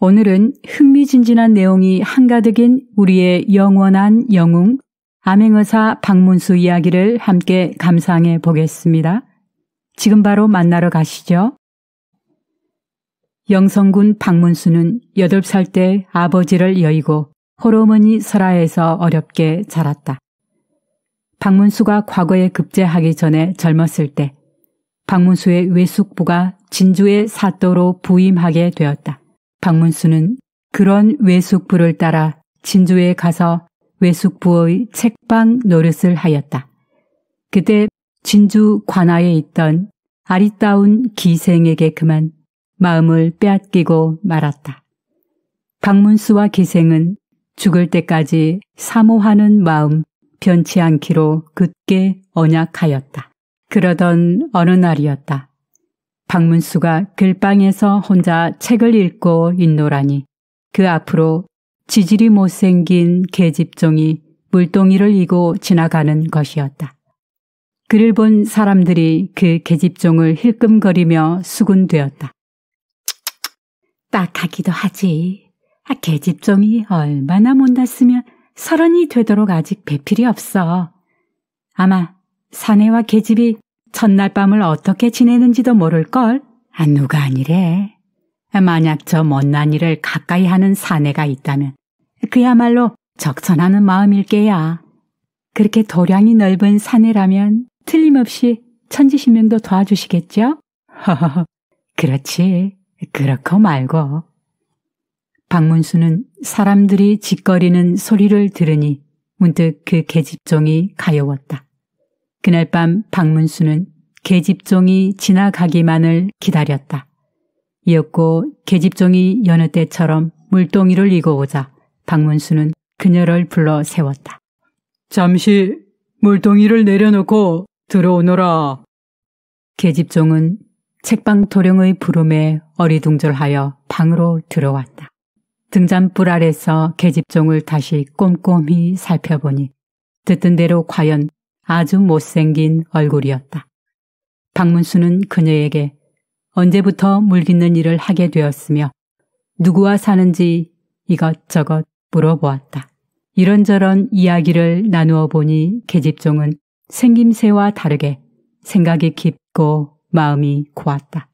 오늘은 흥미진진한 내용이 한가득인 우리의 영원한 영웅 암행의사 박문수 이야기를 함께 감상해 보겠습니다. 지금 바로 만나러 가시죠. 영성군 박문수는 8살 때 아버지를 여의고 호르머니 설아에서 어렵게 자랐다. 박문수가 과거에 급제하기 전에 젊었을 때 박문수의 외숙부가 진주의 사또로 부임하게 되었다. 박문수는 그런 외숙부를 따라 진주에 가서 외숙부의 책방 노릇을 하였다. 그때 진주 관아에 있던 아리따운 기생에게 그만 마음을 빼앗기고 말았다. 박문수와 기생은 죽을 때까지 사모하는 마음 변치 않기로 굳게 언약하였다. 그러던 어느 날이었다. 박문수가 글방에서 혼자 책을 읽고 있노라니 그 앞으로 지질이 못생긴 개집종이 물동이를 이고 지나가는 것이었다. 그를 본 사람들이 그개집종을 힐끔거리며 수군되었다. 딱하기도 하지. 아, 계집종이 얼마나 못났으면 서른이 되도록 아직 배필이 없어. 아마 사내와 개집이 첫날 밤을 어떻게 지내는지도 모를걸 아, 누가 아니래. 만약 저 못난 일을 가까이 하는 사내가 있다면 그야말로 적선하는 마음일 게야. 그렇게 도량이 넓은 사내라면 틀림없이 천지신명도 도와주시겠죠? 허허허, 그렇지. 그렇고 말고. 박문수는 사람들이 짓거리는 소리를 들으니 문득 그 계집종이 가여웠다. 그날 밤 박문수는 계집종이 지나가기만을 기다렸다. 이었고 계집종이 여느 때처럼 물동이를 이고 오자 박문수는 그녀를 불러 세웠다. 잠시 물동이를 내려놓고 들어오너라. 계집종은 책방 도령의 부름에 어리둥절하여 방으로 들어왔다. 등잔불 아래서 계집종을 다시 꼼꼼히 살펴보니 듣던 대로 과연 아주 못생긴 얼굴이었다. 박문수는 그녀에게 언제부터 물깃는 일을 하게 되었으며 누구와 사는지 이것저것 물어보았다. 이런저런 이야기를 나누어 보니 계집종은 생김새와 다르게 생각이 깊고 마음이 고왔다.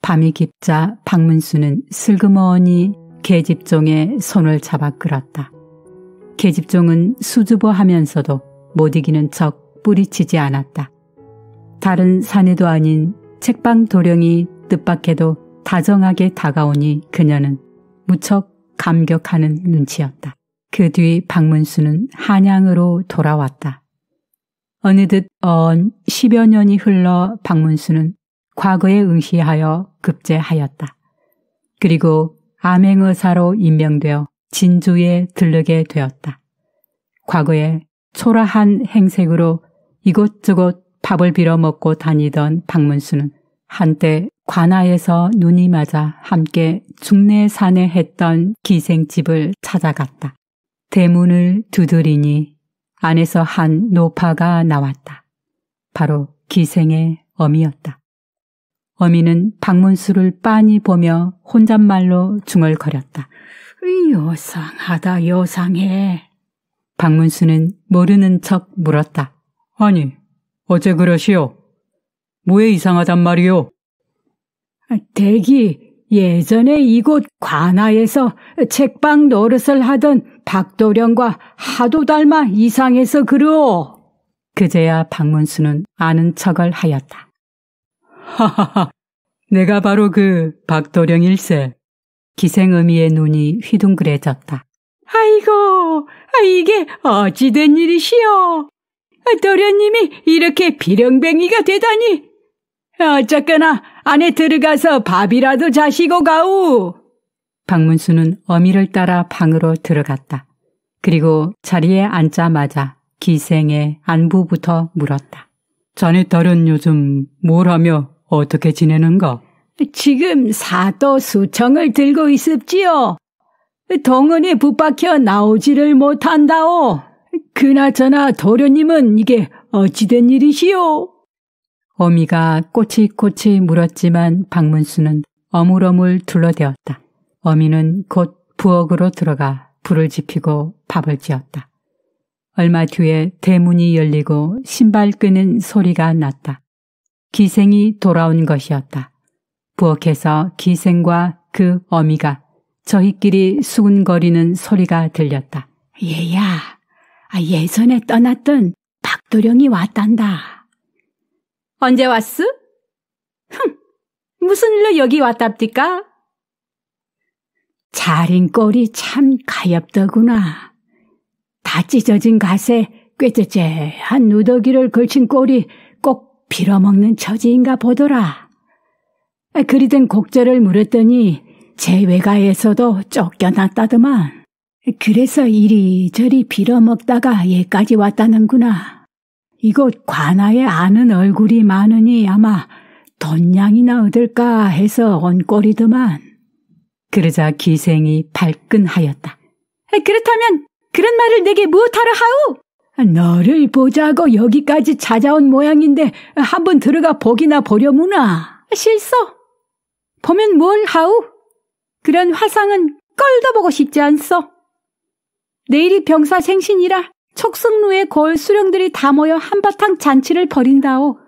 밤이 깊자 박문수는 슬그머니 계집종의 손을 잡아 끌었다. 계집종은 수줍어 하면서도 못 이기는 척 뿌리치지 않았다. 다른 사내도 아닌 책방 도령이 뜻밖에도 다정하게 다가오니 그녀는 무척 감격하는 눈치였다. 그 뒤 박문수는 한양으로 돌아왔다. 어느 듯언 10여 년이 흘러 박문수는 과거에 응시하여 급제하였다. 그리고 암행의사로 임명되어 진주에 들르게 되었다. 과거에 초라한 행색으로 이곳저곳 밥을 빌어 먹고 다니던 박문수는 한때 관아에서 눈이 맞아 함께 중내 산에 했던 기생집을 찾아갔다. 대문을 두드리니 안에서 한 노파가 나왔다. 바로 기생의 어미였다. 어미는 박문수를 빤히 보며 혼잣말로 중얼거렸다. 요상하다 요상해. 박문수는 모르는 척 물었다. 아니, 어제 그러시오? 뭐에 이상하단 말이오? 아, 대기, 예전에 이곳 관하에서 책방 노릇을 하던 박도령과 하도 닮아 이상해서 그러오. 그제야 박문수는 아는 척을 하였다. 하하하, 내가 바로 그 박도령 일세. 기생음이의 눈이 휘둥그레졌다. 아이고, 아, 이게 어찌된 일이시오? 도련님이 이렇게 비령뱅이가 되다니. 어, 어쨌거나 안에 들어가서 밥이라도 자시고 가오. 박문수는 어미를 따라 방으로 들어갔다. 그리고 자리에 앉자마자 기생의 안부부터 물었다. 자네 딸은 요즘 뭘 하며 어떻게 지내는가? 지금 사도 수청을 들고 있습지요. 동원에 붙박혀 나오지를 못한다오. 그나저나 도련님은 이게 어찌된 일이시오? 어미가 꼬치꼬치 물었지만 박문수는 어물어물 둘러대었다. 어미는 곧 부엌으로 들어가 불을 지피고 밥을 지었다. 얼마 뒤에 대문이 열리고 신발 끄는 소리가 났다. 기생이 돌아온 것이었다. 부엌에서 기생과 그 어미가 저희끼리 수근거리는 소리가 들렸다. 얘야, 아, 예전에 떠났던 박도령이 왔단다. 언제 왔스? 흠, 무슨 일로 여기 왔답디까? 자린 꼴이 참 가엾더구나. 다 찢어진 갓에 꾀째째한 누더기를 걸친 꼴이 꼭 빌어먹는 처지인가 보더라. 그리된 곡절을 물었더니 제 외가에서도 쫓겨났다더만. 그래서 이리저리 빌어먹다가 얘까지 왔다는구나. 이곳 관아에 아는 얼굴이 많으니 아마 돈양이나 얻을까 해서 온 꼴이더만. 그러자 기생이 발끈하였다. 그렇다면 그런 말을 내게 무엇하러 하오? 너를 보자고 여기까지 찾아온 모양인데 한번 들어가 보기나 보려무나. 실소. 보면 뭘 하오? 그런 화상은 껄도 보고 싶지 않소. 내일이 병사 생신이라 촉승루에 거울 수령들이 다 모여 한바탕 잔치를 벌인다오.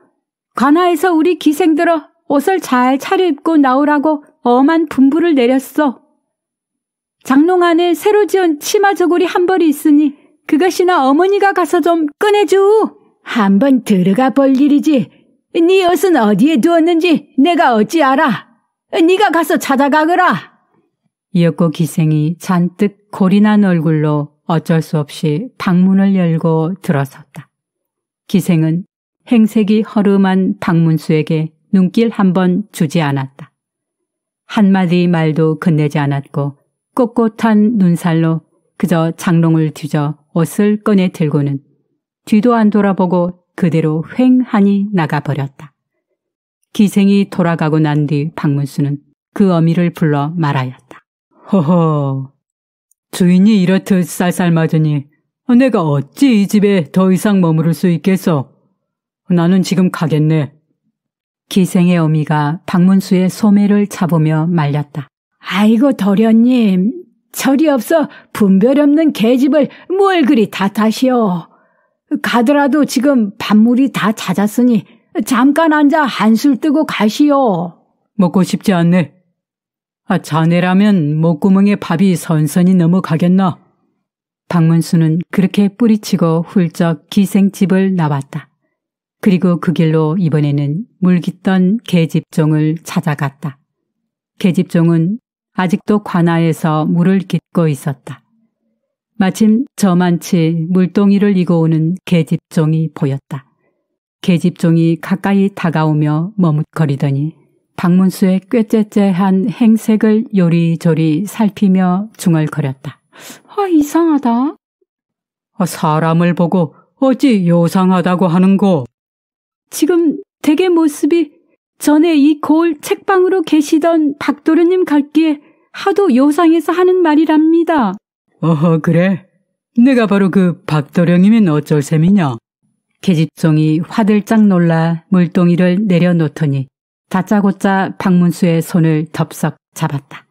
관아에서 우리 기생들어 옷을 잘 차려입고 나오라고 엄한 분부를 내렸어. 장롱 안에 새로 지은 치마 저고리 한 벌이 있으니 그것이나 어머니가 가서 좀 꺼내주. 한번 들어가 볼 일이지. 네 옷은 어디에 두었는지 내가 어찌 알아. 네가 가서 찾아가거라. 이윽고 기생이 잔뜩 고리한 얼굴로 어쩔 수 없이 방문을 열고 들어섰다. 기생은 행색이 허름한 박문수에게 눈길 한 번 주지 않았다. 한마디 말도 건네지 않았고 꼿꼿한 눈살로 그저 장롱을 뒤져 옷을 꺼내 들고는 뒤도 안 돌아보고 그대로 횡하니 나가버렸다. 기생이 돌아가고 난뒤 박문수는 그 어미를 불러 말하였다. 허허. 주인이 이렇듯 쌀쌀 맞으니 내가 어찌 이 집에 더 이상 머무를 수 있겠어. 나는 지금 가겠네. 기생의 어미가 박문수의 소매를 잡으며 말렸다. 아이고 도련님, 철이 없어 분별 없는 계집을 뭘 그리 탓하시오. 가더라도 지금 밥물이 다 찾았으니 잠깐 앉아 한술 뜨고 가시오. 먹고 싶지 않네. 아, 자네라면 목구멍에 밥이 선선히 넘어가겠나? 박문수는 그렇게 뿌리치고 훌쩍 기생집을 나왔다. 그리고 그 길로 이번에는 물깃던 개집종을 찾아갔다. 개집종은 아직도 관아에서 물을 깃고 있었다. 마침 저만치 물동이를 이고 오는 개집종이 보였다. 개집종이 가까이 다가오며 머뭇거리더니 박문수의 꾀째째한 행색을 요리조리 살피며 중얼거렸다. 아, 이상하다. 아, 사람을 보고 어찌 요상하다고 하는고? 지금 대개 모습이 전에 이 거울 책방으로 계시던 박도련님 갈기에 하도 요상해서 하는 말이랍니다. 어허, 그래? 내가 바로 그 박도령이면 어쩔 셈이냐? 계집종이 화들짝 놀라 물동이를 내려놓더니 다짜고짜 박문수의 손을 덥석 잡았다.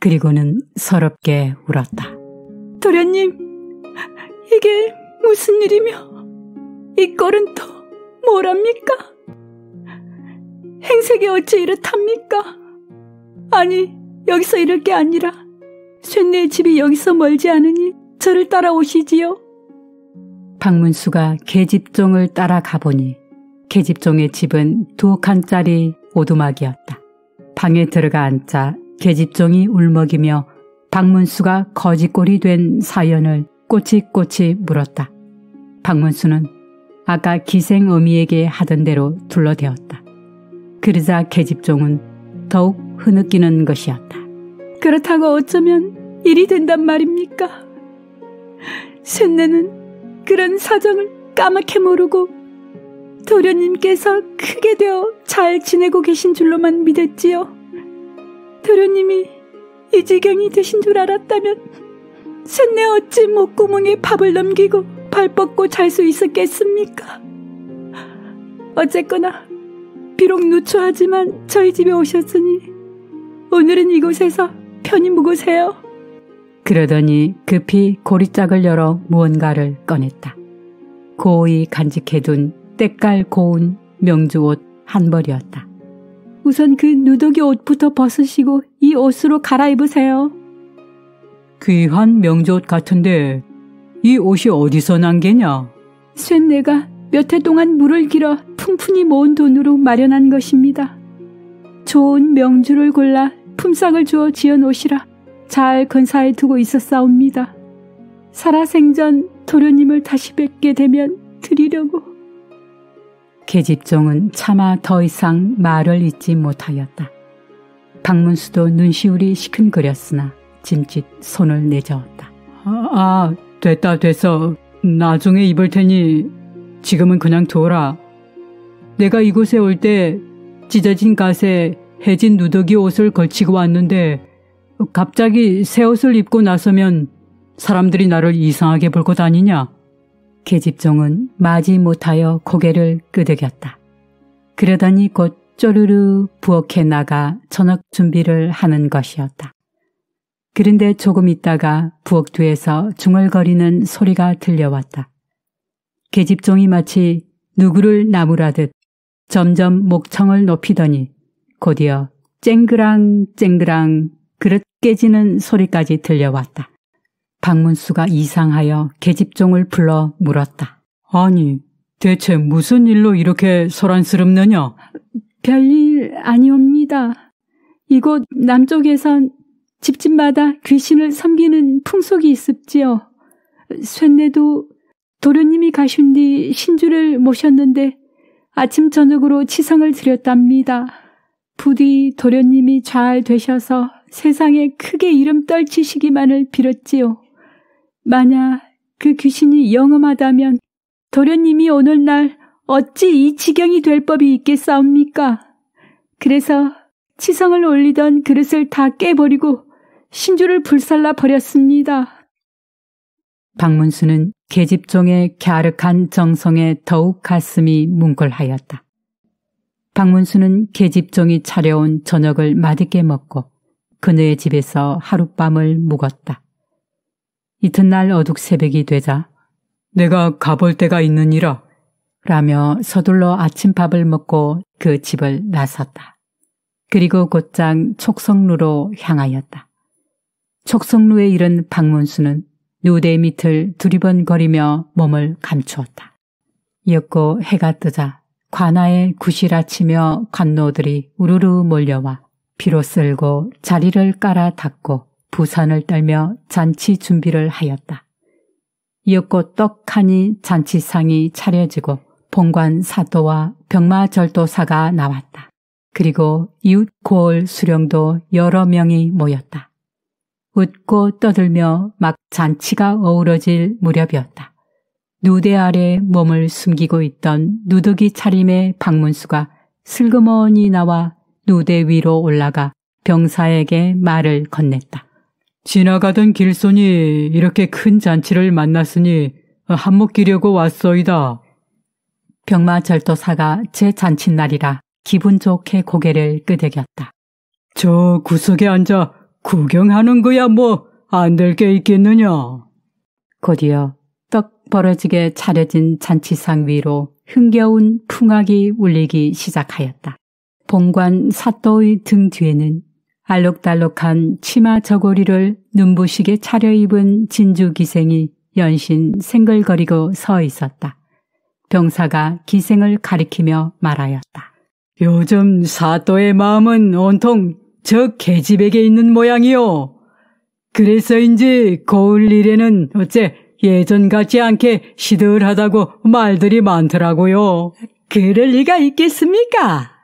그리고는 서럽게 울었다. 도련님, 이게 무슨 일이며 이 꼴은 또 뭐랍니까? 행색이 어찌 이렇답니까? 아니 여기서 이럴 게 아니라 쇠뇌의 집이 여기서 멀지 않으니 저를 따라오시지요. 박문수가 계집종을 따라가보니 계집종의 집은 두 칸짜리 오두막이었다. 방에 들어가 앉자 계집종이 울먹이며 박문수가 거지꼴이 된 사연을 꼬치꼬치 물었다. 박문수는 아까 기생어미에게 하던 대로 둘러대었다. 그러자 계집종은 더욱 흐느끼는 것이었다. 그렇다고 어쩌면 일이 된단 말입니까? 샌내는 그런 사정을 까맣게 모르고 도련님께서 크게 되어 잘 지내고 계신 줄로만 믿었지요. 도련님이 이 지경이 되신 줄 알았다면 샌내 어찌 목구멍에 밥을 넘기고 발 뻗고 잘 수 있었겠습니까? 어쨌거나 비록 누추하지만 저희 집에 오셨으니 오늘은 이곳에서 편히 묵으세요. 그러더니 급히 고리짝을 열어 무언가를 꺼냈다. 고이 간직해둔 때깔 고운 명주옷 한 벌이었다. 우선 그 누더기 옷부터 벗으시고 이 옷으로 갈아입으세요. 귀한 명주옷 같은데 이 옷이 어디서 난 게냐? 쇳내가 몇 해 동안 물을 길어 푼푼히 모은 돈으로 마련한 것입니다. 좋은 명주를 골라 품삯을 주어 지은 옷이라 잘 근사에 두고 있었사옵니다. 살아생전 도련님을 다시 뵙게 되면 드리려고... 계집종은 차마 더 이상 말을 잇지 못하였다. 박문수도 눈시울이 시큰거렸으나 짐짓 손을 내저었다. 아, 아 됐다 됐어. 나중에 입을 테니 지금은 그냥 어라 내가 이곳에 올 때 찢어진 갓에 해진 누더기 옷을 걸치고 왔는데 갑자기 새 옷을 입고 나서면 사람들이 나를 이상하게 볼것아니냐 계집종은 마지 못하여 고개를 끄덕였다. 그러더니 곧 쪼르르 부엌에 나가 저녁 준비를 하는 것이었다. 그런데 조금 있다가 부엌 뒤에서 중얼거리는 소리가 들려왔다. 계집종이 마치 누구를 나무라듯 점점 목청을 높이더니 곧이어 쨍그랑 쨍그랑 그릇 깨지는 소리까지 들려왔다. 박문수가 이상하여 계집종을 불러 물었다. 아니, 대체 무슨 일로 이렇게 소란스럽느냐? 별일 아니옵니다. 이곳 남쪽에선 집집마다 귀신을 섬기는 풍속이 있습지요. 쇠내도 도련님이 가신 뒤 신주를 모셨는데 아침 저녁으로 치성을 드렸답니다. 부디 도련님이 잘 되셔서 세상에 크게 이름 떨치시기만을 빌었지요. 만약 그 귀신이 영험하다면 도련님이 오늘날 어찌 이 지경이 될 법이 있겠사옵니까? 그래서 치성을 올리던 그릇을 다 깨버리고 신주를 불살라 버렸습니다. 박문수는 계집종의 갸륵한 정성에 더욱 가슴이 뭉클하였다. 박문수는 계집종이 차려온 저녁을 맛있게 먹고 그녀의 집에서 하룻밤을 묵었다. 이튿날 어둑 새벽이 되자 내가 가볼 데가 있느니라 라며 서둘러 아침밥을 먹고 그 집을 나섰다. 그리고 곧장 촉성루로 향하였다. 촉성루에 이른 박문수는 누대 밑을 두리번거리며 몸을 감추었다. 이윽고 해가 뜨자 관아에 구실라 치며 관노들이 우르르 몰려와 피로 쓸고 자리를 깔아 닦고 부산을 떨며 잔치 준비를 하였다. 이윽고 떡하니 잔치상이 차려지고 본관 사도와 병마절도사가 나왔다. 그리고 이웃 고을 수령도 여러 명이 모였다. 웃고 떠들며 막 잔치가 어우러질 무렵이었다. 누대 아래 몸을 숨기고 있던 누더기 차림의 방문수가 슬그머니 나와 누대 위로 올라가 병사에게 말을 건넸다. 지나가던 길손이 이렇게 큰 잔치를 만났으니 한몫 기려고 왔소이다 병마 절도사가 제 잔칫날이라 기분 좋게 고개를 끄덕였다. 저 구석에 앉아 구경하는 거야 뭐 안 될 게 있겠느냐. 곧이어 떡 벌어지게 차려진 잔치상 위로 흥겨운 풍악이 울리기 시작하였다. 봉관 사또의 등 뒤에는 알록달록한 치마 저고리를 눈부시게 차려입은 진주 기생이 연신 생글거리고 서 있었다. 병사가 기생을 가리키며 말하였다. 요즘 사또의 마음은 온통 저 계집에게 있는 모양이요. 그래서인지 고을 일에는 어째 예전 같지 않게 시들하다고 말들이 많더라고요. 그럴 리가 있겠습니까?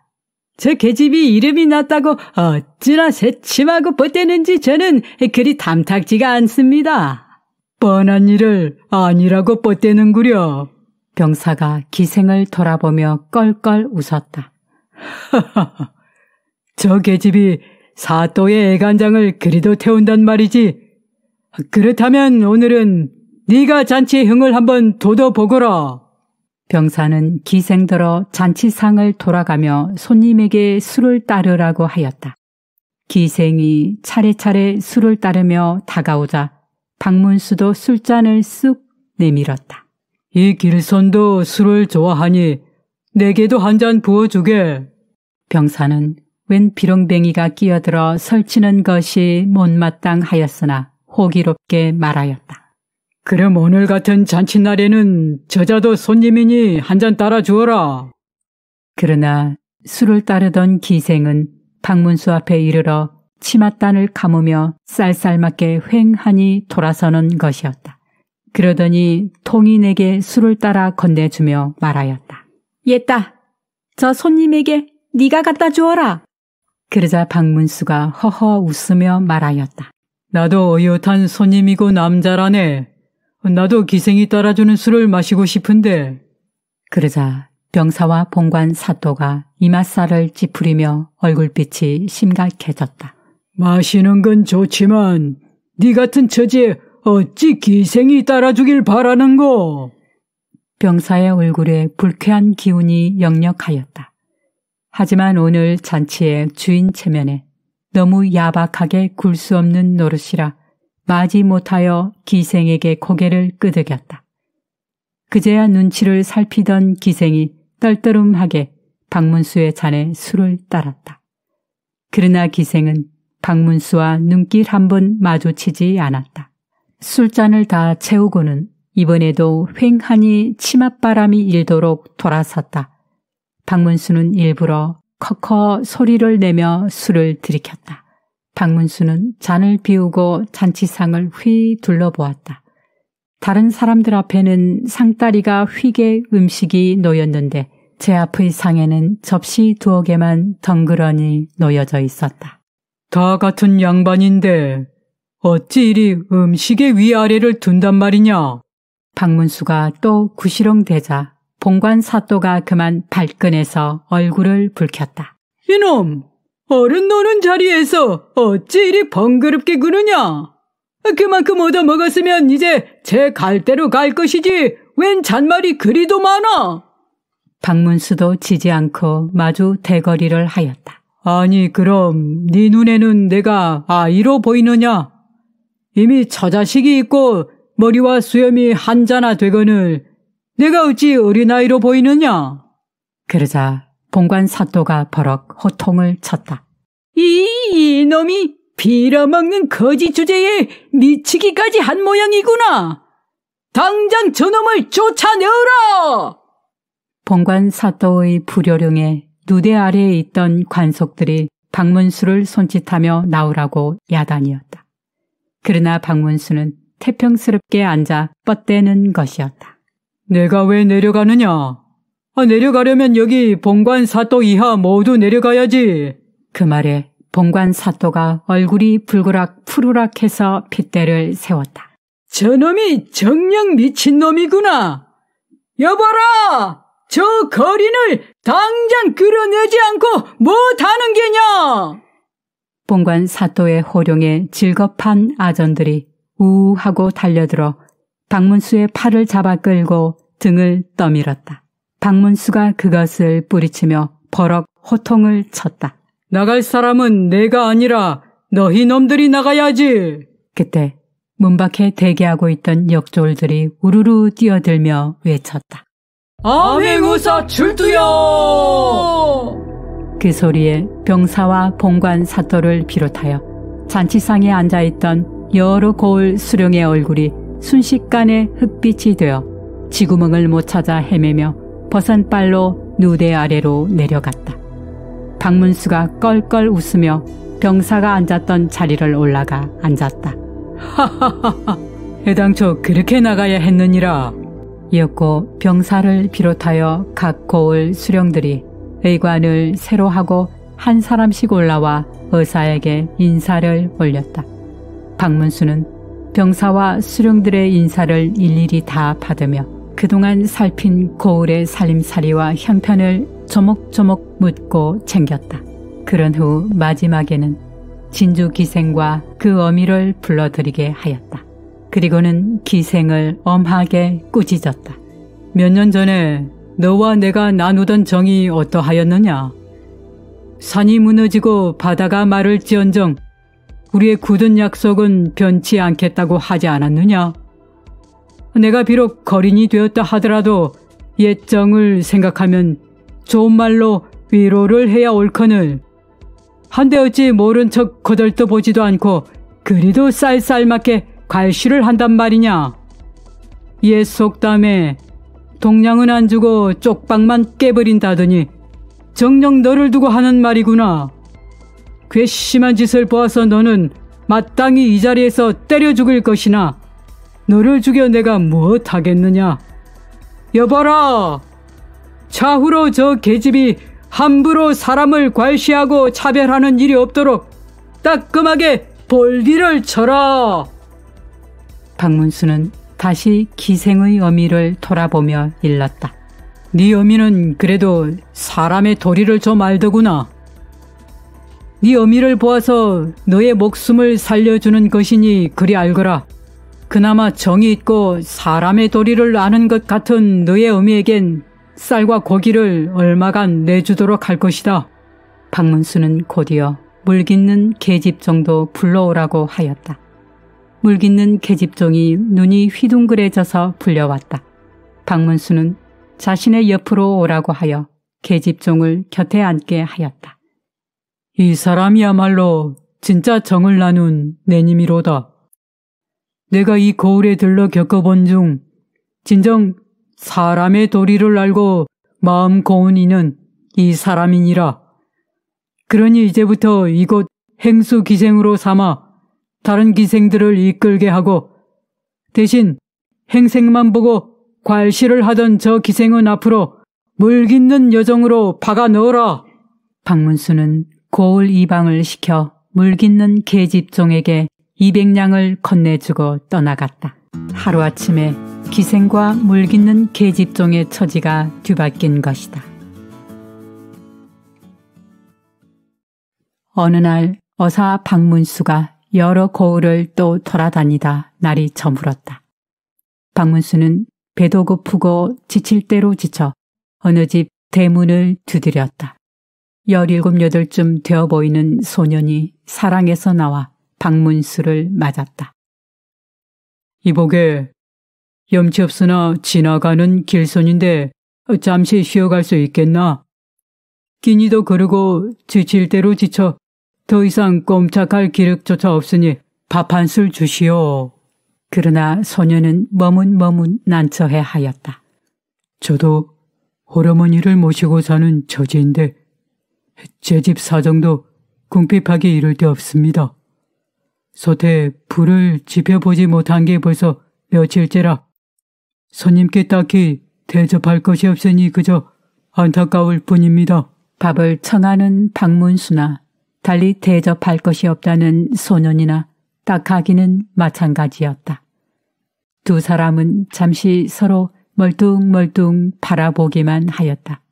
저 계집이 이름이 났다고 어찌나 새침하고 뻗대는지 저는 그리 탐탁지가 않습니다. 뻔한 일을 아니라고 뻗대는구려. 병사가 기생을 돌아보며 껄껄 웃었다. 하하하, 저 계집이 사또의 애간장을 그리도 태운단 말이지. 그렇다면 오늘은 네가 잔치의 흥을 한번 돋워보거라 병사는 기생들어 잔치상을 돌아가며 손님에게 술을 따르라고 하였다. 기생이 차례차례 술을 따르며 다가오자 박문수도 술잔을 쑥 내밀었다. 이 길손도 술을 좋아하니 내게도 한 잔 부어주게. 병사는 웬 비렁뱅이가 끼어들어 설치는 것이 못마땅하였으나 호기롭게 말하였다. 그럼 오늘 같은 잔칫날에는 저자도 손님이니 한 잔 따라 주어라. 그러나 술을 따르던 기생은 박문수 앞에 이르러 치맛단을 감으며 쌀쌀맞게 횡하니 돌아서는 것이었다. 그러더니 통인에게 술을 따라 건네주며 말하였다. 옛다, 저 손님에게 네가 갖다 주어라. 그러자 박문수가 허허 웃으며 말하였다. 나도 어엿한 손님이고 남자라네. 나도 기생이 따라주는 술을 마시고 싶은데. 그러자 병사와 봉관 사또가 이마살을 찌푸리며 얼굴빛이 심각해졌다. 마시는 건 좋지만 네 같은 처지에 어찌 기생이 따라주길 바라는고? 병사의 얼굴에 불쾌한 기운이 역력하였다. 하지만 오늘 잔치의 주인 체면에 너무 야박하게 굴 수 없는 노릇이라 마지 못하여 기생에게 고개를 끄덕였다. 그제야 눈치를 살피던 기생이 떨떠름하게 박문수의 잔에 술을 따랐다. 그러나 기생은 박문수와 눈길 한 번 마주치지 않았다. 술잔을 다 채우고는 이번에도 횡하니 치맛바람이 일도록 돌아섰다. 박문수는 일부러 커커 소리를 내며 술을 들이켰다. 박문수는 잔을 비우고 잔치상을 휘 둘러보았다. 다른 사람들 앞에는 상다리가 휘게 음식이 놓였는데 제 앞의 상에는 접시 두어 개만 덩그러니 놓여져 있었다. 다 같은 양반인데 어찌 이리 음식의 위아래를 둔단 말이냐? 박문수가 또 구시렁대자 봉관 사또가 그만 발끈해서 얼굴을 붉혔다. 이놈! 어른 노는 자리에서 어찌 이리 번거롭게 구느냐? 그만큼 얻어먹었으면 이제 제 갈대로 갈 것이지 웬 잔말이 그리도 많아? 박문수도 지지 않고 마주 대거리를 하였다. 아니 그럼 네 눈에는 내가 아이로 보이느냐? 이미 처자식이 있고 머리와 수염이 한자나 되거늘 내가 어찌 어린아이로 보이느냐? 그러자 본관 사또가 버럭 호통을 쳤다. 이, 이놈이 빌어먹는 거지 주제에 미치기까지 한 모양이구나. 당장 저놈을 쫓아내어라! 본관 사또의 불효령에 누대 아래에 있던 관속들이 박문수를 손짓하며 나오라고 야단이었다. 그러나 박문수는 태평스럽게 앉아 뻗대는 것이었다. 내가 왜 내려가느냐? 아, 내려가려면 여기 본관 사또 이하 모두 내려가야지. 그 말에 본관 사또가 얼굴이 붉으락 푸르락해서 핏대를 세웠다. 저놈이 정령 미친놈이구나. 여보라저 거린을 당장 끌어내지 않고 못하는 뭐 게냐! 본관 사또의 호령에 질겁한 아전들이 우하고 달려들어 박문수의 팔을 잡아 끌고 등을 떠밀었다. 박문수가 그것을 뿌리치며 버럭 호통을 쳤다. 나갈 사람은 내가 아니라 너희 놈들이 나가야지. 그때 문 밖에 대기하고 있던 역졸들이 우르르 뛰어들며 외쳤다. 아행우사 출두여! 그 소리에 병사와 봉관 사또를 비롯하여 잔치상에 앉아있던 여러 고을 수령의 얼굴이 순식간에 흙빛이 되어 지구멍을 못 찾아 헤매며 버선발로 누대 아래로 내려갔다. 박문수가 껄껄 웃으며 병사가 앉았던 자리를 올라가 앉았다. 하하하하 해당초 그렇게 나가야 했느니라. 이었고 병사를 비롯하여 각 고을 수령들이 의관을 새로 하고 한 사람씩 올라와 의사에게 인사를 올렸다. 박문수는 병사와 수령들의 인사를 일일이 다 받으며 그동안 살핀 고을의 살림살이와 형편을 조목조목 묻고 챙겼다. 그런 후 마지막에는 진주 기생과 그 어미를 불러들이게 하였다. 그리고는 기생을 엄하게 꾸짖었다. 몇 년 전에 너와 내가 나누던 정이 어떠하였느냐? 산이 무너지고 바다가 말을 지언정 우리의 굳은 약속은 변치 않겠다고 하지 않았느냐? 내가 비록 거린이 되었다 하더라도 옛정을 생각하면 좋은 말로 위로를 해야 옳거늘. 한데 어찌 모른 척 거덜떠 보지도 않고 그리도 쌀쌀맞게 갈시를 한단 말이냐. 옛 속담에 동량은 안 주고 쪽박만 깨버린다더니 정녕 너를 두고 하는 말이구나. 괘씸한 짓을 보아서 너는 마땅히 이 자리에서 때려 죽일 것이나 너를 죽여 내가 무엇 하겠느냐? 여봐라! 좌후로 저 계집이 함부로 사람을 괄시하고 차별하는 일이 없도록 따끔하게 볼기를 쳐라! 박문수는 다시 기생의 어미를 돌아보며 일렀다. 네 어미는 그래도 사람의 도리를 좀 알더구나. 네 어미를 보아서 너의 목숨을 살려주는 것이니 그리 알거라. 그나마 정이 있고 사람의 도리를 아는 것 같은 너의 어미에겐 쌀과 고기를 얼마간 내주도록 할 것이다. 박문수는 곧이어 물깃는 계집 종도 불러오라고 하였다. 물깃는 계집종이 눈이 휘둥그레져서 불려왔다. 박문수는 자신의 옆으로 오라고 하여 계집종을 곁에 앉게 하였다. 이 사람이야말로 진짜 정을 나눈 내님이로다. 내가 이 거울에 들러 겪어본 중 진정 사람의 도리를 알고 마음 고운 이는 이 사람이니라. 그러니 이제부터 이곳 행수 기생으로 삼아 다른 기생들을 이끌게 하고 대신 행색만 보고 괄시를 하던 저 기생은 앞으로 물깃는 여정으로 박아 넣어라. 박문수는 고울 이방을 시켜 물깃는 계집종에게 200냥을 건네주고 떠나갔다. 하루아침에 기생과 물깃는 계집종의 처지가 뒤바뀐 것이다. 어느 날 어사 박문수가 여러 거울을 또 돌아다니다 날이 저물었다. 박문수는 배도 고프고 지칠 대로 지쳐 어느 집 대문을 두드렸다. 17, 8쯤 되어 보이는 소년이 사랑에서 나와 박문수를 맞았다. 이보게, 염치 없으나 지나가는 길손인데 잠시 쉬어갈 수 있겠나? 끼니도 그르고 지칠 대로 지쳐 더 이상 꼼짝할 기력조차 없으니 밥 한 술 주시오. 그러나 소녀는 머문머문 난처해 하였다. 저도 호어머니를 모시고 사는 처지인데 제 집 사정도 궁핍하게 이를 데 없습니다. 솥에 불을 지펴보지 못한 게 벌써 며칠째라. 손님께 딱히 대접할 것이 없으니 그저 안타까울 뿐입니다. 밥을 청하는 박문수나 달리 대접할 것이 없다는 소년이나 딱하기는 마찬가지였다. 두 사람은 잠시 서로 멀뚱멀뚱 바라보기만 하였다.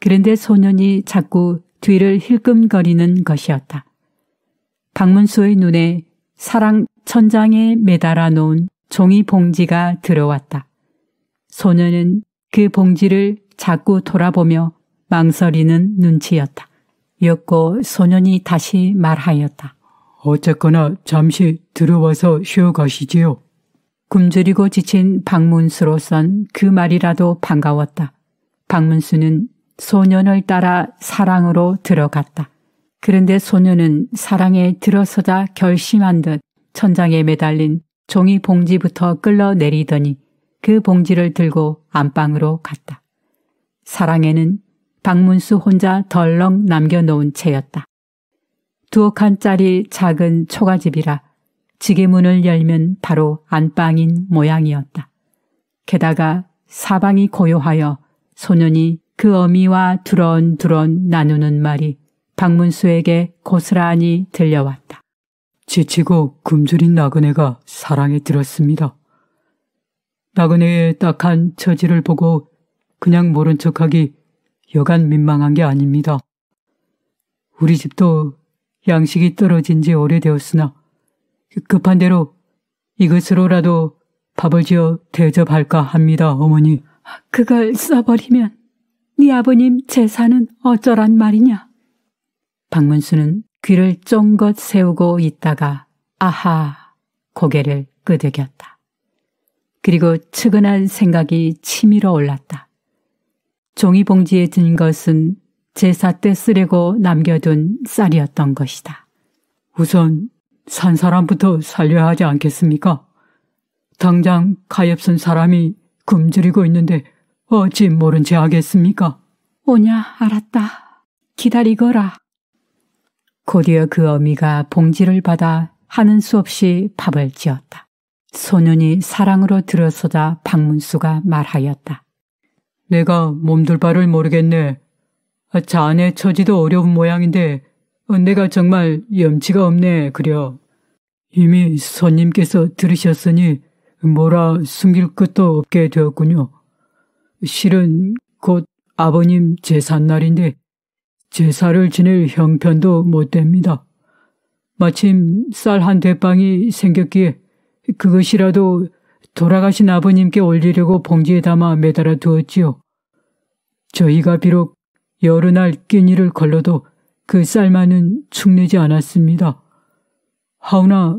그런데 소년이 자꾸 뒤를 힐끔거리는 것이었다. 박문수의 눈에 사랑 천장에 매달아 놓은 종이 봉지가 들어왔다. 소녀는 그 봉지를 자꾸 돌아보며 망설이는 눈치였다. 였고 소년이 다시 말하였다. 어쨌거나 잠시 들어와서 쉬어가시지요. 굶주리고 지친 박문수로선 그 말이라도 반가웠다. 박문수는 소년을 따라 사랑으로 들어갔다. 그런데 소녀는 사랑에 들어서자 결심한 듯 천장에 매달린 종이 봉지부터 끌러내리더니그 봉지를 들고 안방으로 갔다. 사랑에는 박문수 혼자 덜렁 남겨놓은 채였다. 두억한짜리 작은 초가집이라 지게 문을 열면 바로 안방인 모양이었다. 게다가 사방이 고요하여 소년이 그 어미와 두런두런 나누는 말이 박문수에게 고스란히 들려왔다. 지치고 굶주린 나그네가 사랑에 들었습니다. 나그네의 딱한 처지를 보고 그냥 모른 척하기 여간 민망한 게 아닙니다. 우리 집도 양식이 떨어진 지 오래되었으나 급한 대로 이것으로라도 밥을 지어 대접할까 합니다, 어머니. 그걸 써버리면 네 아버님 재산은 어쩌란 말이냐? 박문수는 귀를 쫑긋 세우고 있다가 아하 고개를 끄덕였다. 그리고 측은한 생각이 치밀어 올랐다. 종이봉지에 든 것은 제사 때 쓰려고 남겨둔 쌀이었던 것이다. 우선 산 사람부터 살려야 하지 않겠습니까? 당장 가엾은 사람이 굶주리고 있는데 어찌 모른 채 하겠습니까? 오냐 알았다. 기다리거라. 곧이어 그 어미가 봉지를 받아 하는 수 없이 밥을 지었다. 소년이 사랑으로 들어서자 박문수가 말하였다. 내가 몸둘 바를 모르겠네. 자네 처지도 어려운 모양인데 내가 정말 염치가 없네 그려. 이미 손님께서 들으셨으니 뭐라 숨길 것도 없게 되었군요. 실은 곧 아버님 제삿날인데 제사를 지낼 형편도 못 됩니다. 마침 쌀 한 대빵이 생겼기에 그것이라도 돌아가신 아버님께 올리려고 봉지에 담아 매달아 두었지요. 저희가 비록 여름날 끼니를 걸러도 그 쌀만은 축내지 않았습니다. 하오나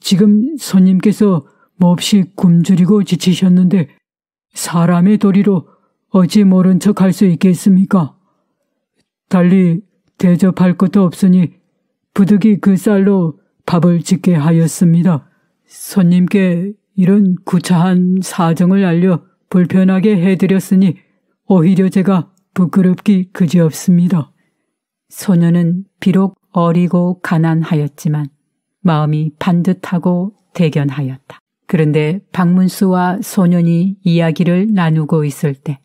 지금 손님께서 몹시 굶주리고 지치셨는데 사람의 도리로 어찌 모른 척 할 수 있겠습니까? 달리 대접할 것도 없으니 부득이 그 쌀로 밥을 짓게 하였습니다. 손님께 이런 구차한 사정을 알려 불편하게 해드렸으니 오히려 제가 부끄럽기 그지없습니다. 소녀는 비록 어리고 가난하였지만 마음이 반듯하고 대견하였다. 그런데 박문수와 소년이 이야기를 나누고 있을 때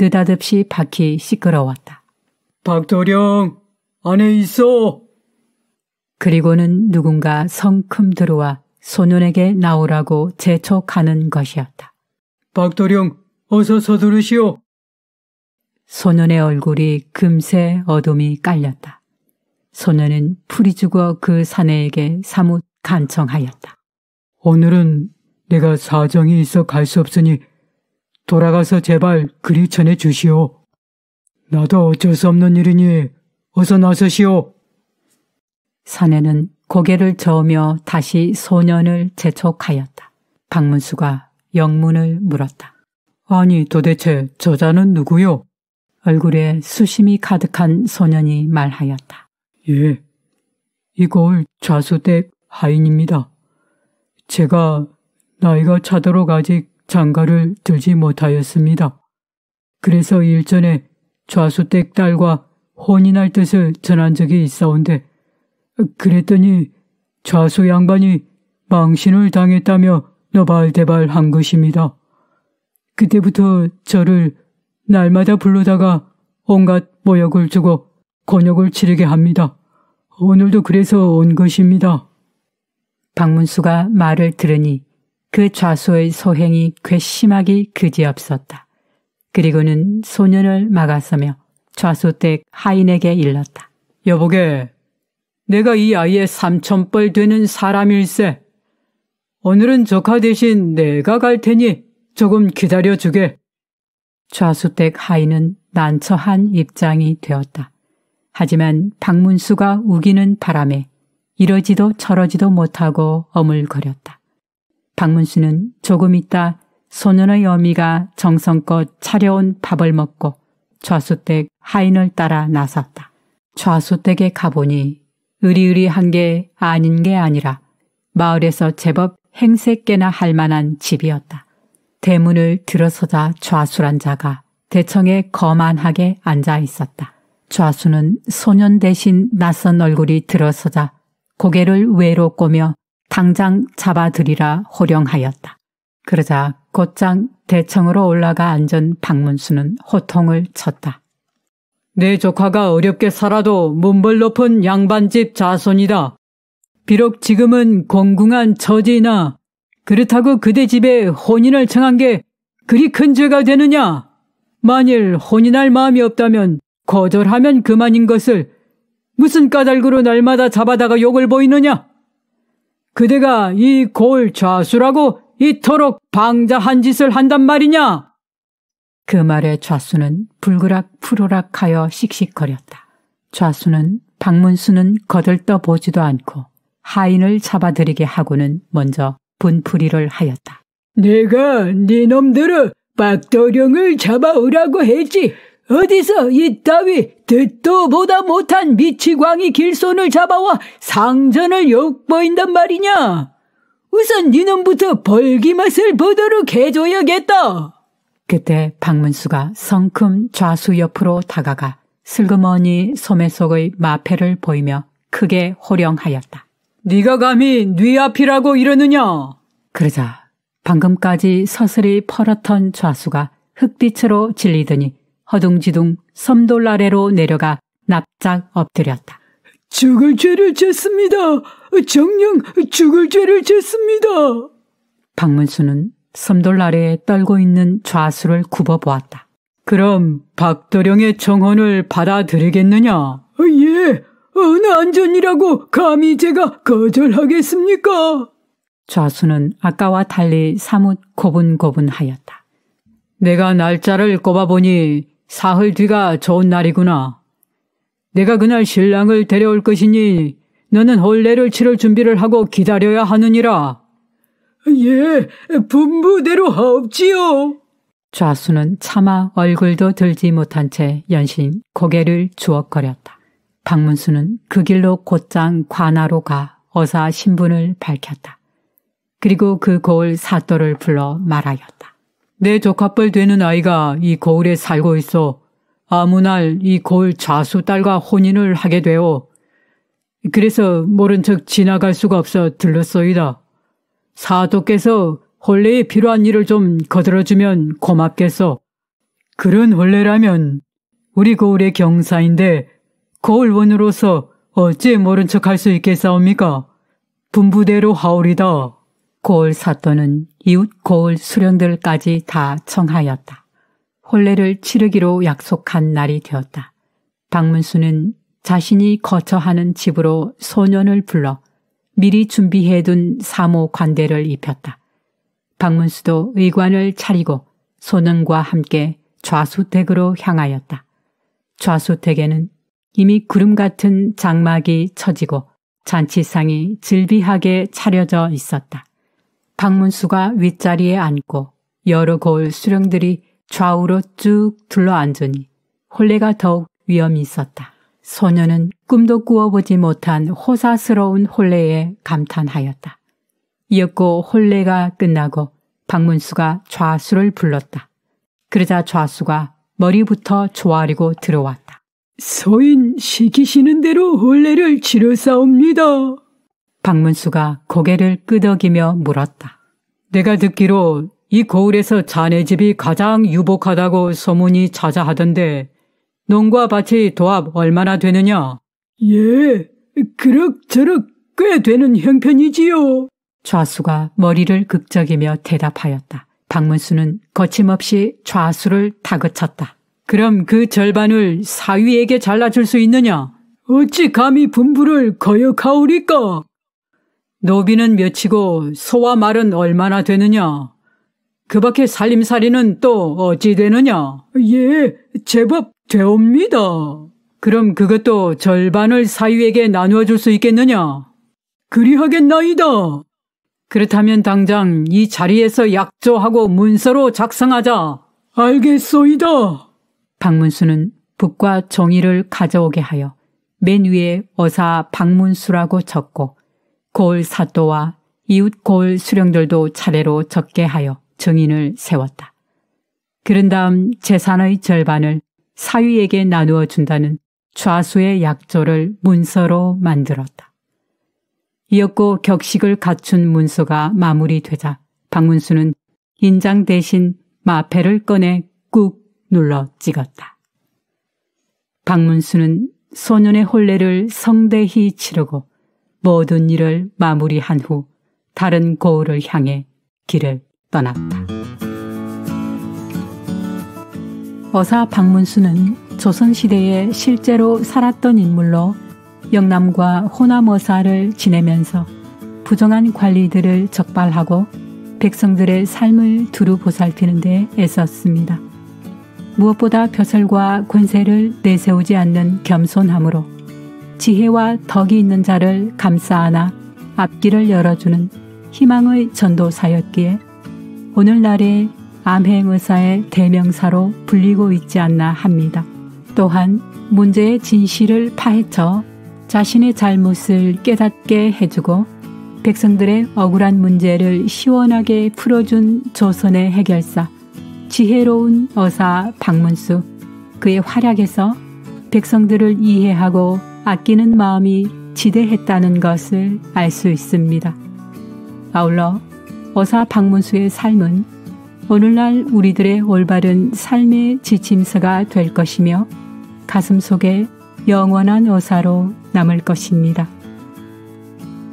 느닷없이 밖이 시끄러웠다. 박도령, 안에 있어! 그리고는 누군가 성큼 들어와 소년에게 나오라고 재촉하는 것이었다. 박도령, 어서 서두르시오! 소년의 얼굴이 금세 어둠이 깔렸다. 소년은 풀이 죽어 그 사내에게 사뭇 간청하였다. 오늘은 내가 사정이 있어 갈 수 없으니 돌아가서 제발 그리 전해 주시오. 나도 어쩔 수 없는 일이니 어서 나서시오. 사내는 고개를 저으며 다시 소년을 재촉하였다. 박문수가 영문을 물었다. 아니 도대체 저자는 누구요? 얼굴에 수심이 가득한 소년이 말하였다. 예, 이골 좌수댁 하인입니다. 제가 나이가 차도록 아직 장가를 들지 못하였습니다. 그래서 일전에 좌수댁 딸과 혼인할 뜻을 전한 적이 있어온데 그랬더니 좌수 양반이 망신을 당했다며 너발대발 한 것입니다. 그때부터 저를 날마다 불러다가 온갖 모욕을 주고 곤욕을 치르게 합니다. 오늘도 그래서 온 것입니다. 박문수가 말을 들으니 그 좌수의 소행이 괘씸하기 그지없었다. 그리고는 소년을 막아서며 좌수댁 하인에게 일렀다. 여보게, 내가 이 아이의 삼촌뻘 되는 사람일세. 오늘은 조카 대신 내가 갈 테니 조금 기다려주게. 좌수댁 하인은 난처한 입장이 되었다. 하지만 박문수가 우기는 바람에 이러지도 저러지도 못하고 어물거렸다. 박문수는 조금 있다 소년의 어미가 정성껏 차려온 밥을 먹고 좌수댁 하인을 따라 나섰다. 좌수댁에 가보니 의리의리한 게 아닌 게 아니라 마을에서 제법 행색께나할 만한 집이었다. 대문을 들어서자 좌수란 자가 대청에 거만하게 앉아 있었다. 좌수는 소년 대신 낯선 얼굴이 들어서자 고개를 외로 꼬며 당장 잡아들이라 호령하였다. 그러자 곧장 대청으로 올라가 앉은 박문수는 호통을 쳤다. 내 조카가 어렵게 살아도 몸벌 높은 양반집 자손이다. 비록 지금은 공궁한 처지이나 그렇다고 그대 집에 혼인을 청한 게 그리 큰 죄가 되느냐? 만일 혼인할 마음이 없다면 거절하면 그만인 것을 무슨 까닭으로 날마다 잡아다가 욕을 보이느냐? 그대가 이 골 좌수라고 이토록 방자한 짓을 한단 말이냐? 그 말에 좌수는 불그락 푸르락하여 씩씩거렸다. 좌수는 박문수는 거들떠 보지도 않고 하인을 잡아들이게 하고는 먼저 분풀이를 하였다. 내가 네 놈들을 박도령을 잡아오라고 했지. 어디서 이따위 듣도 보다 못한 미치광이 길손을 잡아와 상전을 욕보인단 말이냐? 우선 니놈부터 벌기 맛을 보도록 해줘야겠다. 그때 박문수가 성큼 좌수 옆으로 다가가 슬그머니 소매 속의 마패를 보이며 크게 호령하였다. 네가 감히 뉘 네 앞이라고 이러느냐? 그러자 방금까지 서슬이 퍼렇던 좌수가 흙빛으로 질리더니 허둥지둥 섬돌 아래로 내려가 납작 엎드렸다. 죽을 죄를 졌습니다. 정녕 죽을 죄를 짓습니다. 박문수는 섬돌 아래에 떨고 있는 좌수를 굽어보았다. 그럼 박도령의 정헌을 받아들이겠느냐? 어, 예, 어느 안전이라고 감히 제가 거절하겠습니까? 좌수는 아까와 달리 사뭇 고분고분하였다. 내가 날짜를 꼽아보니 사흘 뒤가 좋은 날이구나. 내가 그날 신랑을 데려올 것이니 너는 혼례를 치를 준비를 하고 기다려야 하느니라. 예, 분부대로 하옵지요. 좌수는 차마 얼굴도 들지 못한 채 연신 고개를 주워거렸다. 박문수는 그 길로 곧장 관아로 가 어사 신분을 밝혔다. 그리고 그 거울 사또를 불러 말하였다. 내 조카뻘 되는 아이가 이 거울에 살고 있어 아무 날 이 거울 좌수 딸과 혼인을 하게 되어 그래서 모른 척 지나갈 수가 없어 들렀소이다. 사도께서 혼례에 필요한 일을 좀 거들어주면 고맙겠소. 그런 혼례라면 우리 거울의 경사인데 거울원으로서 어찌 모른 척 할 수 있겠사옵니까? 분부대로 하오리다. 고을 사또는 이웃 고을 수령들까지 다 청하였다. 혼례를 치르기로 약속한 날이 되었다. 박문수는 자신이 거처하는 집으로 소년을 불러 미리 준비해둔 사모 관대를 입혔다. 박문수도 의관을 차리고 소년과 함께 좌수택으로 향하였다. 좌수택에는 이미 구름 같은 장막이 처지고 잔치상이 즐비하게 차려져 있었다. 박문수가 윗자리에 앉고 여러 고을 수령들이 좌우로 쭉 둘러앉으니 혼례가 더욱 위험이 있었다. 소녀는 꿈도 꾸어보지 못한 호사스러운 혼례에 감탄하였다. 이윽고 혼례가 끝나고 박문수가 좌수를 불렀다. 그러자 좌수가 머리부터 조아리고 들어왔다. 소인 시키시는 대로 혼례를 치르사옵니다. 박문수가 고개를 끄덕이며 물었다. 내가 듣기로 이 거울에서 자네 집이 가장 유복하다고 소문이 자자하던데 농과 밭이 도합 얼마나 되느냐? 예, 그럭저럭 꽤 되는 형편이지요. 좌수가 머리를 극적이며 대답하였다. 박문수는 거침없이 좌수를 다그쳤다. 그럼 그 절반을 사위에게 잘라줄 수 있느냐? 어찌 감히 분부를 거역하오리까? 노비는 몇이고 소와 말은 얼마나 되느냐? 그 밖에 살림살이는 또 어찌 되느냐? 예, 제법 되옵니다. 그럼 그것도 절반을 사위에게 나누어 줄 수 있겠느냐? 그리하겠나이다. 그렇다면 당장 이 자리에서 약조하고 문서로 작성하자. 알겠소이다. 박문수는 북과 정의를 가져오게 하여 맨 위에 어사 박문수라고 적고 고을 사또와 이웃 고을 수령들도 차례로 적게 하여 정인을 세웠다. 그런 다음 재산의 절반을 사위에게 나누어 준다는 좌수의 약조를 문서로 만들었다. 이었고 격식을 갖춘 문서가 마무리되자 박문수는 인장 대신 마패를 꺼내 꾹 눌러 찍었다. 박문수는 소년의 혼례를 성대히 치르고 모든 일을 마무리한 후 다른 고을을 향해 길을 떠났다. 어사 박문수는 조선시대에 실제로 살았던 인물로 영남과 호남어사를 지내면서 부정한 관리들을 적발하고 백성들의 삶을 두루 보살피는 데 애썼습니다. 무엇보다 벼슬과 권세를 내세우지 않는 겸손함으로 지혜와 덕이 있는 자를 감싸안아 앞길을 열어주는 희망의 전도사였기에 오늘날의 암행 의사의 대명사로 불리고 있지 않나 합니다. 또한 문제의 진실을 파헤쳐 자신의 잘못을 깨닫게 해주고 백성들의 억울한 문제를 시원하게 풀어준 조선의 해결사, 지혜로운 어사 박문수, 그의 활약에서 백성들을 이해하고 아끼는 마음이 지대했다는 것을 알 수 있습니다. 아울러 어사 박문수의 삶은 오늘날 우리들의 올바른 삶의 지침서가 될 것이며 가슴 속에 영원한 어사로 남을 것입니다.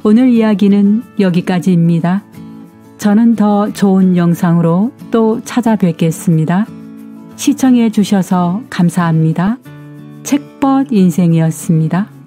오늘 이야기는 여기까지입니다. 저는 더 좋은 영상으로 또 찾아뵙겠습니다. 시청해 주셔서 감사합니다. 책벗 인생이었습니다.